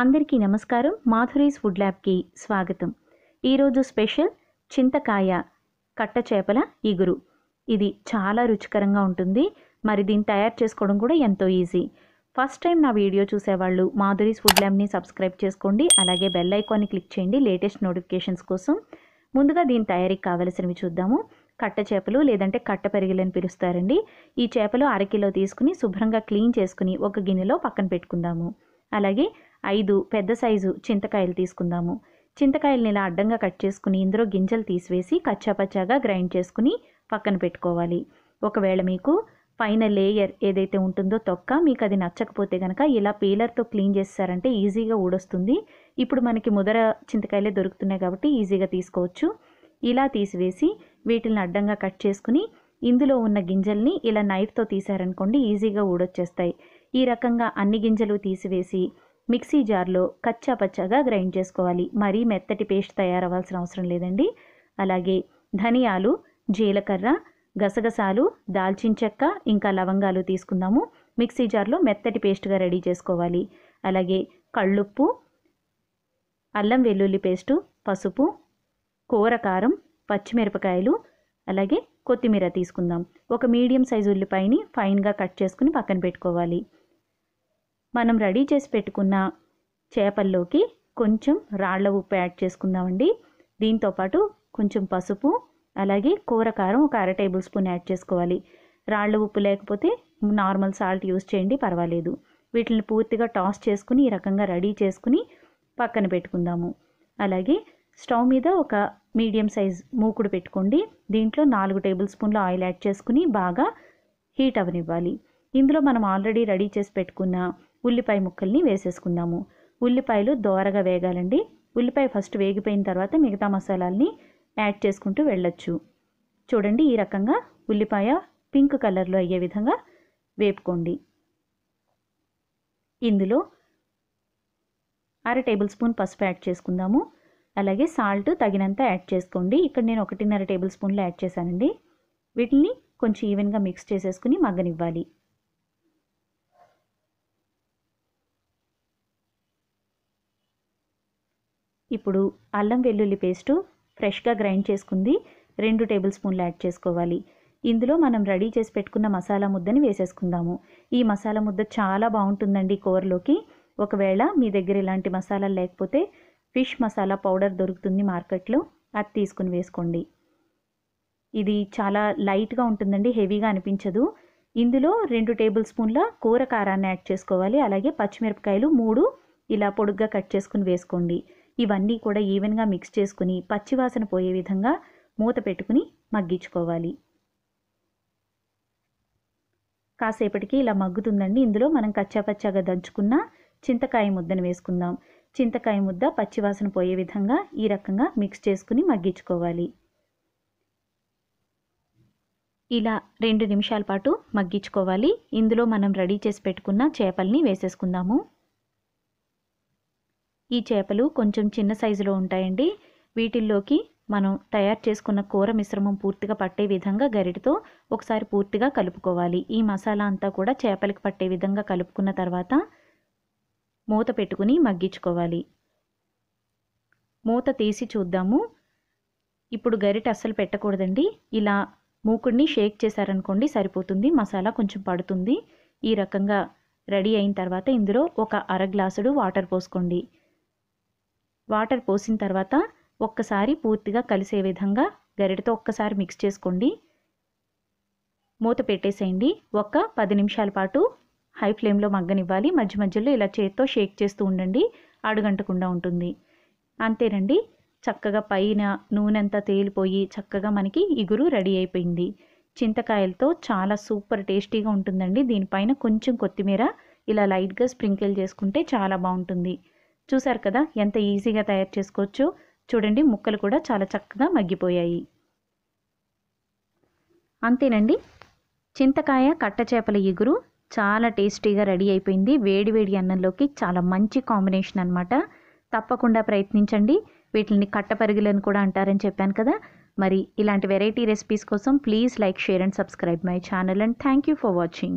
అందరికీ నమస్కారం మాధురీస్ ఫుడ్ ల్యాబ్కి స్వాగతం ఈరోజు స్పెషల్ చింతకాయ కట్ట చేపల ఇగురు ఇది చాలా రుచికరంగా ఉంటుంది మరి దీన్ని తయారు చేసుకోవడం కూడా ఎంతో ఈజీ ఫస్ట్ టైం నా వీడియో చూసేవాళ్ళు మాధురీస్ ఫుడ్ ల్యాబ్ని సబ్స్క్రైబ్ చేసుకోండి అలాగే బెల్ ఐకాన్ని క్లిక్ చేయండి లేటెస్ట్ నోటిఫికేషన్స్ కోసం ముందుగా దీని తయారీకి కావలసినవి చూద్దాము కట్ట చేపలు లేదంటే కట్ట పెరిగిలని పిలుస్తారండి ఈ చేపలు అరకిలో తీసుకుని శుభ్రంగా క్లీన్ చేసుకుని ఒక గిన్నెలో పక్కన పెట్టుకుందాము అలాగే ఐదు పెద్ద సైజు చింతకాయలు తీసుకుందాము చింతకాయల్ని ఇలా అడ్డంగా కట్ చేసుకుని ఇందులో గింజలు తీసివేసి కచ్చాపచ్చాగా గ్రైండ్ చేసుకుని పక్కన పెట్టుకోవాలి ఒకవేళ మీకు పైన లేయర్ ఏదైతే ఉంటుందో తొక్క మీకు అది నచ్చకపోతే కనుక ఇలా పీలర్తో క్లీన్ చేస్తారంటే ఈజీగా ఊడొస్తుంది ఇప్పుడు మనకి ముదర చింతకాయలే దొరుకుతున్నాయి కాబట్టి ఈజీగా తీసుకోవచ్చు ఇలా తీసివేసి వీటిని అడ్డంగా కట్ చేసుకుని ఇందులో ఉన్న గింజల్ని ఇలా నైఫ్తో తీసారనుకోండి ఈజీగా ఊడొచ్చేస్తాయి ఈ రకంగా అన్ని గింజలు తీసివేసి మిక్సీ జార్లో కచ్చా పచ్చాగా గ్రైండ్ చేసుకోవాలి మరీ మెత్తటి పేస్ట్ తయారవ్వాల్సిన అవసరం లేదండి అలాగే ధనియాలు జీలకర్ర గసగసాలు దాల్చిన చెక్క ఇంకా లవంగాలు తీసుకుందాము మిక్సీ జార్లో మెత్తటి పేస్ట్గా రెడీ చేసుకోవాలి అలాగే కళ్ళుప్పు అల్లం వెల్లుల్లి పేస్టు పసుపు కూర కారం పచ్చిమిరపకాయలు అలాగే కొత్తిమీర తీసుకుందాం ఒక మీడియం సైజు ఉల్లిపాయని ఫైన్గా కట్ చేసుకుని పక్కన పెట్టుకోవాలి మనం రెడీ చేసి పెట్టుకున్న చేపల్లోకి కొంచెం రాళ్ల ఉప్పు యాడ్ చేసుకుందామండి దీంతోపాటు కొంచెం పసుపు అలాగే కూరకారం ఒక అర టేబుల్ స్పూన్ యాడ్ చేసుకోవాలి రాళ్ళ ఉప్పు లేకపోతే నార్మల్ సాల్ట్ యూస్ చేయండి పర్వాలేదు వీటిని పూర్తిగా టాస్ చేసుకుని ఈ రకంగా రెడీ చేసుకుని పక్కన పెట్టుకుందాము అలాగే స్టవ్ మీద ఒక మీడియం సైజ్ మూకుడు పెట్టుకోండి దీంట్లో నాలుగు టేబుల్ స్పూన్ల ఆయిల్ యాడ్ చేసుకుని బాగా హీట్ అవనివ్వాలి ఇందులో మనం ఆల్రెడీ రెడీ చేసి పెట్టుకున్న ఉల్లిపాయ ముక్కల్ని వేసేసుకుందాము ఉల్లిపాయలు దోరగా వేగాలండి ఉల్లిపాయ ఫస్ట్ వేగిపోయిన తర్వాత మిగతా మసాలాల్ని యాడ్ చేసుకుంటూ వెళ్ళొచ్చు చూడండి ఈ రకంగా ఉల్లిపాయ పింక్ కలర్లో అయ్యే విధంగా వేపుకోండి ఇందులో అర టేబుల్ స్పూన్ పసుపు యాడ్ చేసుకుందాము అలాగే సాల్ట్ తగినంత యాడ్ చేసుకోండి ఇక్కడ నేను ఒకటిన్నర టేబుల్ స్పూన్లు యాడ్ చేశానండి వీటిని కొంచెం ఈవెన్గా మిక్స్ చేసేసుకుని మగ్గనివ్వాలి ఇప్పుడు అల్లం వెల్లుల్లి పేస్టు ఫ్రెష్గా గ్రైండ్ చేసుకుంది రెండు టేబుల్ స్పూన్లు యాడ్ చేసుకోవాలి ఇందులో మనం రెడీ చేసి పెట్టుకున్న మసాలా ముద్దని వేసేసుకుందాము ఈ మసాలా ముద్ద చాలా బాగుంటుందండి కూరలోకి ఒకవేళ మీ దగ్గర ఇలాంటి మసాలా లేకపోతే ఫిష్ మసాలా పౌడర్ దొరుకుతుంది మార్కెట్లో అది తీసుకుని వేసుకోండి ఇది చాలా లైట్గా ఉంటుందండి హెవీగా అనిపించదు ఇందులో రెండు టేబుల్ స్పూన్ల కూర కారాన్ని యాడ్ చేసుకోవాలి అలాగే పచ్చిమిరపకాయలు మూడు ఇలా పొడుగ్గా కట్ చేసుకుని వేసుకోండి ఇవన్నీ కూడా ఈవెన్గా మిక్స్ చేసుకుని పచ్చివాసన పోయే విధంగా మూత పెట్టుకుని మగ్గించుకోవాలి కాసేపటికి ఇలా మగ్గుతుందండి ఇందులో మనం కచ్చాపచ్చాగా దంచుకున్న చింతకాయ ముద్దను వేసుకుందాం చింతకాయ ముద్ద పచ్చివాసన పోయే విధంగా ఈ రకంగా మిక్స్ చేసుకుని మగ్గించుకోవాలి ఇలా రెండు నిమిషాల పాటు మగ్గించుకోవాలి ఇందులో మనం రెడీ చేసి పెట్టుకున్న చేపల్ని వేసేసుకుందాము ఈ చేపలు కొంచెం చిన్న సైజులో ఉంటాయండి వీటిల్లోకి మనం తయారు చేసుకున్న కూర మిశ్రమం పూర్తిగా పట్టే విధంగా గరిటతో ఒకసారి పూర్తిగా కలుపుకోవాలి ఈ మసాలా అంతా కూడా చేపలకు పట్టే విధంగా కలుపుకున్న తర్వాత మూత పెట్టుకుని మగ్గించుకోవాలి మూత తీసి చూద్దాము ఇప్పుడు గరిట అస్సలు పెట్టకూడదండి ఇలా మూకుడిని షేక్ చేశారనుకోండి సరిపోతుంది మసాలా కొంచెం పడుతుంది ఈ రకంగా రెడీ అయిన తర్వాత ఇందులో ఒక అర గ్లాసుడు వాటర్ పోసుకోండి వాటర్ పోసిన తర్వాత ఒక్కసారి పూర్తిగా కలిసే విధంగా గరిటతో ఒక్కసారి మిక్స్ చేసుకోండి మూత పెట్టేసేయండి ఒక పది నిమిషాల పాటు హై ఫ్లేమ్లో మగ్గనివ్వాలి మధ్య మధ్యలో ఇలా చేతితో షేక్ చేస్తూ ఉండండి అడుగంటకుండా ఉంటుంది అంతేనండి చక్కగా పైన నూనె అంతా తేలిపోయి చక్కగా మనకి ఇగురు రెడీ అయిపోయింది చింతకాయలతో చాలా సూపర్ టేస్టీగా ఉంటుందండి దీనిపైన కొంచెం కొత్తిమీర ఇలా లైట్గా స్ప్రింకిల్ చేసుకుంటే చాలా బాగుంటుంది చూశారు కదా ఎంత ఈజీగా తయారు చేసుకోవచ్చు చూడండి ముక్కలు కూడా చాలా చక్కగా మగ్గిపోయాయి అంతేనండి చింతకాయ కట్ట చేపల ఎగురు చాలా టేస్టీగా రెడీ అయిపోయింది వేడివేడి అన్నంలోకి చాలా మంచి కాంబినేషన్ అనమాట తప్పకుండా ప్రయత్నించండి వీటిని కట్టపరుగులను కూడా అంటారని చెప్పాను కదా మరి ఇలాంటి వెరైటీ రెసిపీస్ కోసం please like share and subscribe my channel and thank you for watching